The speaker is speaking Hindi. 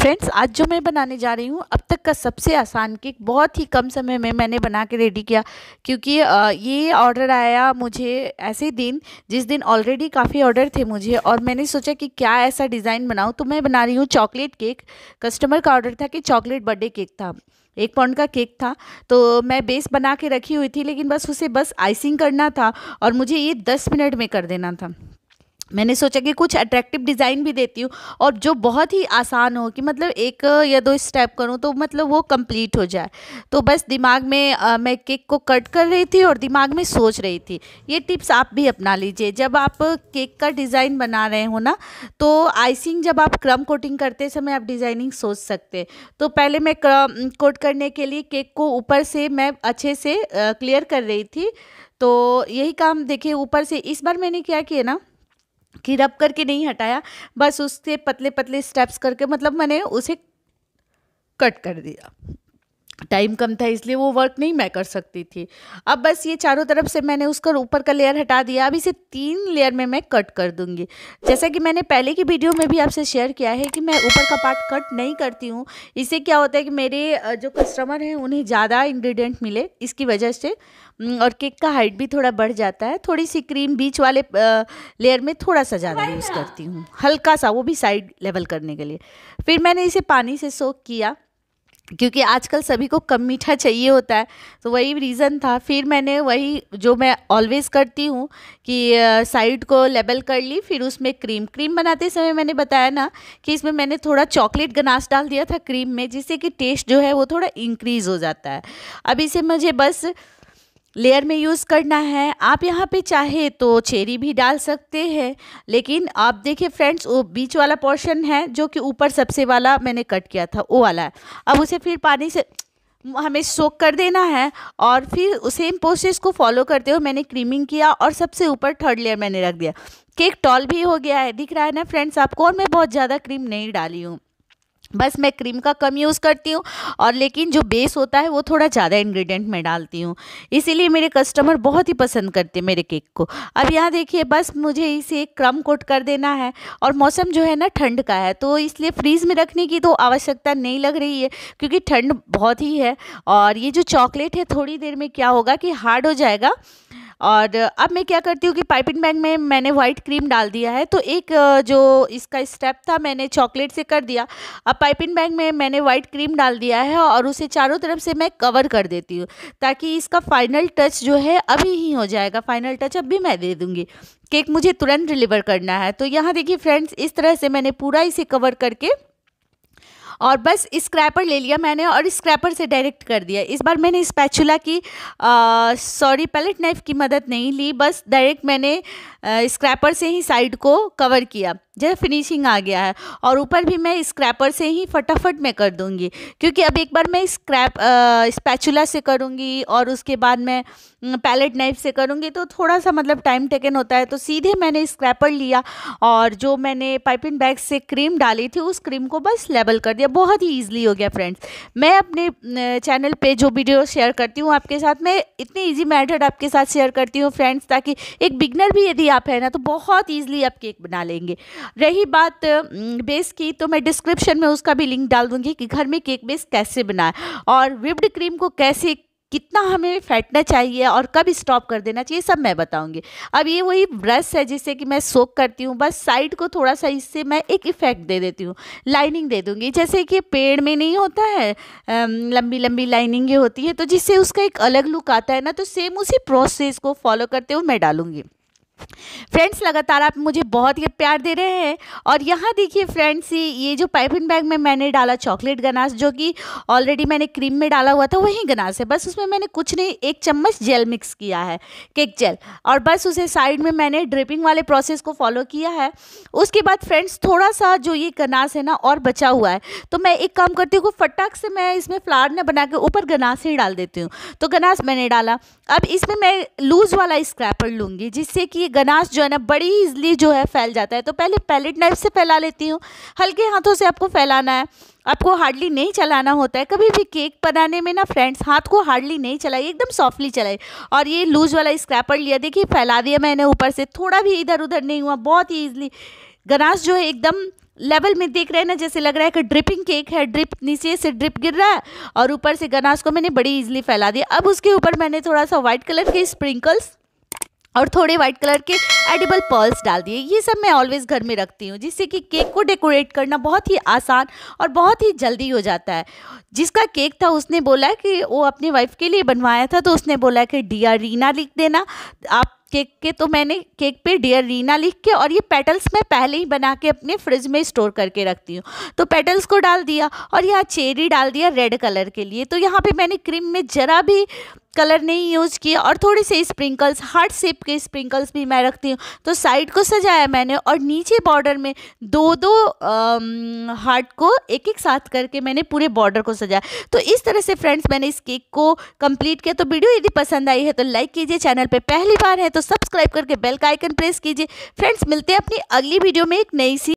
फ्रेंड्स आज जो मैं बनाने जा रही हूँ अब तक का सबसे आसान केक बहुत ही कम समय में मैंने बना के रेडी किया क्योंकि ये ऑर्डर आया मुझे ऐसे दिन जिस दिन ऑलरेडी काफ़ी ऑर्डर थे मुझे और मैंने सोचा कि क्या ऐसा डिज़ाइन बनाऊँ तो मैं बना रही हूँ चॉकलेट केक कस्टमर का ऑर्डर था कि चॉकलेट बर्थडे केक था एक पाउंड का केक था तो मैं बेस बना के रखी हुई थी लेकिन बस उसे बस आइसिंग करना था और मुझे ये दस मिनट में कर देना था मैंने सोचा कि कुछ अट्रैक्टिव डिज़ाइन भी देती हूँ और जो बहुत ही आसान हो कि मतलब एक या दो स्टेप करूँ तो मतलब वो कंप्लीट हो जाए तो बस दिमाग में आ, मैं केक को कट कर रही थी और दिमाग में सोच रही थी ये टिप्स आप भी अपना लीजिए जब आप केक का डिज़ाइन बना रहे हो ना तो आइसिंग जब आप क्रम कोटिंग करते समय आप डिज़ाइनिंग सोच सकते तो पहले मैं क्रम कोट करने के लिए केक को ऊपर से मैं अच्छे से क्लियर कर रही थी तो यही काम देखिए ऊपर से इस बार मैंने क्या किया ना कि रब करके नहीं हटाया बस उसके पतले पतले स्टेप्स करके मतलब मैंने उसे कट कर दिया टाइम कम था इसलिए वो वर्क नहीं मैं कर सकती थी अब बस ये चारों तरफ से मैंने उसका ऊपर का लेयर हटा दिया अब इसे तीन लेयर में मैं कट कर दूंगी जैसा कि मैंने पहले की वीडियो में भी आपसे शेयर किया है कि मैं ऊपर का पार्ट कट नहीं करती हूँ इससे क्या होता है कि मेरे जो कस्टमर हैं उन्हें ज़्यादा इन्ग्रीडियंट मिले इसकी वजह से और केक का हाइट भी थोड़ा बढ़ जाता है थोड़ी सी क्रीम बीच वाले लेयर में थोड़ा सा ज़्यादा यूज़ करती हूँ हल्का सा वो भी साइड लेवल करने के लिए फिर मैंने इसे पानी से सोख किया क्योंकि आजकल सभी को कम मीठा चाहिए होता है तो वही रीज़न था फिर मैंने वही जो मैं ऑलवेज़ करती हूँ कि साइड को लेबल कर ली फिर उसमें क्रीम क्रीम बनाते समय मैंने बताया ना कि इसमें मैंने थोड़ा चॉकलेट गनाश डाल दिया था क्रीम में जिससे कि टेस्ट जो है वो थोड़ा इंक्रीज़ हो जाता है अब इसे मुझे बस लेयर में यूज़ करना है आप यहाँ पे चाहे तो चेरी भी डाल सकते हैं लेकिन आप देखिए फ्रेंड्स वो बीच वाला पोर्शन है जो कि ऊपर सबसे वाला मैंने कट किया था वो वाला है अब उसे फिर पानी से हमें सोक कर देना है और फिर सेम प्रोसेस को फॉलो करते हुए मैंने क्रीमिंग किया और सबसे ऊपर थर्ड लेयर मैंने रख दिया केक टॉल भी हो गया है दिख रहा है ना फ्रेंड्स आपको और मैं बहुत ज़्यादा क्रीम नहीं डाली हूँ बस मैं क्रीम का कम यूज़ करती हूँ और लेकिन जो बेस होता है वो थोड़ा ज़्यादा इंग्रेडिएंट में डालती हूँ इसीलिए मेरे कस्टमर बहुत ही पसंद करते हैं मेरे केक को अब यहाँ देखिए बस मुझे इसे क्रम कोट कर देना है और मौसम जो है ना ठंड का है तो इसलिए फ्रीज़ में रखने की तो आवश्यकता नहीं लग रही है क्योंकि ठंड बहुत ही है और ये जो चॉकलेट है थोड़ी देर में क्या होगा कि हार्ड हो जाएगा और अब मैं क्या करती हूँ कि पाइपिंग बैग में मैंने वाइट क्रीम डाल दिया है तो एक जो इसका स्टेप था मैंने चॉकलेट से कर दिया अब पाइपिंग बैग में मैंने वाइट क्रीम डाल दिया है और उसे चारों तरफ से मैं कवर कर देती हूँ ताकि इसका फाइनल टच जो है अभी ही हो जाएगा फाइनल टच अब भी मैं दे दूँगी केक मुझे तुरंत डिलीवर करना है तो यहाँ देखिए फ्रेंड्स इस तरह से मैंने पूरा इसे कवर करके और बस स्क्रैपर ले लिया मैंने और स्क्रैपर से डायरेक्ट कर दिया इस बार मैंने स्पैचुला की सॉरी पैलेट नाइफ की मदद नहीं ली बस डायरेक्ट मैंने स्क्रैपर से ही साइड को कवर किया जैसे फिनिशिंग आ गया है और ऊपर भी मैं स्क्रैपर से ही फटाफट मैं कर दूँगी क्योंकि अब एक बार मैं स्क्रैप स्पैचुला से करूँगी और उसके बाद मैं पैलेट नाइफ से करूँगी तो थोड़ा सा मतलब टाइम टेकन होता है तो सीधे मैंने स्क्रैपर लिया और जो मैंने पाइपिंग बैग से क्रीम डाली थी उस क्रीम को बस लेबल कर दिया बहुत ही ईजिली हो गया फ्रेंड्स मैं अपने चैनल पे जो वीडियो शेयर करती हूँ आपके साथ मैं इतनी ईजी मैथड आपके साथ शेयर करती हूँ फ्रेंड्स ताकि एक बिगनर भी यदि आप है ना तो बहुत ईजिली आप केक बना लेंगे रही बात बेस की तो मैं डिस्क्रिप्शन में उसका भी लिंक डाल दूँगी कि घर में केक बेस कैसे बनाए और विप्ड क्रीम को कैसे कितना हमें फैटना चाहिए और कब स्टॉप कर देना चाहिए सब मैं बताऊंगी अब ये वही ब्रश है जिससे कि मैं सोक करती हूँ बस साइड को थोड़ा सा इससे मैं एक इफ़ेक्ट दे देती हूँ लाइनिंग दे दूँगी जैसे कि पेड़ में नहीं होता है लंबी लंबी लाइनिंग होती है तो जिससे उसका एक अलग लुक आता है ना तो सेम उसी प्रोसेस को फॉलो करते हुए मैं डालूँगी फ्रेंड्स लगातार आप मुझे बहुत ही प्यार दे रहे हैं और यहाँ देखिए फ्रेंड्स ये जो पाइपिंग बैग में मैंने डाला चॉकलेट गनास जो कि ऑलरेडी मैंने क्रीम में डाला हुआ था वही गनास है बस उसमें मैंने कुछ नहीं एक चम्मच जेल मिक्स किया है केक जेल और बस उसे साइड में मैंने ड्रिपिंग वाले प्रोसेस को फॉलो किया है उसके बाद फ्रेंड्स थोड़ा सा जो ये गनास है ना और बचा हुआ है तो मैं एक काम करती हूँ फटाक से मैं इसमें फ्लावर ने बना के ऊपर गनास ही डाल देती हूँ तो गनास मैंने डाला अब इसमें मैं लूज़ वाला स्क्रैपर लूँगी जिससे कि गनास जो है ना बड़ी इजली जो है फैल जाता है तो पहले पैलेट नाइफ से फैला लेती हूँ हल्के हाथों से आपको फैलाना है आपको हार्डली नहीं चलाना होता है कभी भी केक बनाने में ना फ्रेंड्स हाथ को हार्डली नहीं चलाइए एकदम सॉफ्टली चलाइए और ये लूज वाला स्क्रैपर लिया देखिए फैला दिया मैंने ऊपर से थोड़ा भी इधर उधर नहीं हुआ बहुत ही ईजिली गनास जो है एकदम लेवल में देख रहे हैं ना जैसे लग रहा है कि ड्रिपिंग केक है ड्रिप नीचे से ड्रिप गिर रहा है और ऊपर से गनास को मैंने बड़ी ईजिली फैला दिया अब उसके ऊपर मैंने थोड़ा सा व्हाइट कलर के स्प्रिंकल्स और थोड़े वाइट कलर के एडिबल पर्ल्स डाल दिए ये सब मैं ऑलवेज़ घर में रखती हूँ जिससे कि केक को डेकोरेट करना बहुत ही आसान और बहुत ही जल्दी हो जाता है जिसका केक था उसने बोला कि वो अपनी वाइफ के लिए बनवाया था तो उसने बोला कि डियर रीना लिख देना आप केक के तो मैंने केक पे डियर रीना लिख के और ये पेटल्स मैं पहले ही बना के अपने फ्रिज में स्टोर करके रखती हूँ तो पेटल्स को डाल दिया और यहाँ चेरी डाल दिया रेड कलर के लिए तो यहाँ पे मैंने क्रीम में ज़रा भी कलर नहीं यूज़ किया और थोड़े से स्प्रिंकल्स हार्ट शेप के स्प्रिंकल्स भी मैं रखती हूँ तो साइड को सजाया मैंने और नीचे बॉर्डर में दो दो हार्ट को एक एक साथ करके मैंने पूरे बॉर्डर को सजाया तो इस तरह से फ्रेंड्स मैंने इस केक को कंप्लीट किया तो वीडियो यदि पसंद आई है तो लाइक कीजिए चैनल पर पहली बार है तो सब्सक्राइब करके बेल का आइकन प्रेस कीजिए फ्रेंड्स मिलते हैं अपनी अगली वीडियो में एक नई सी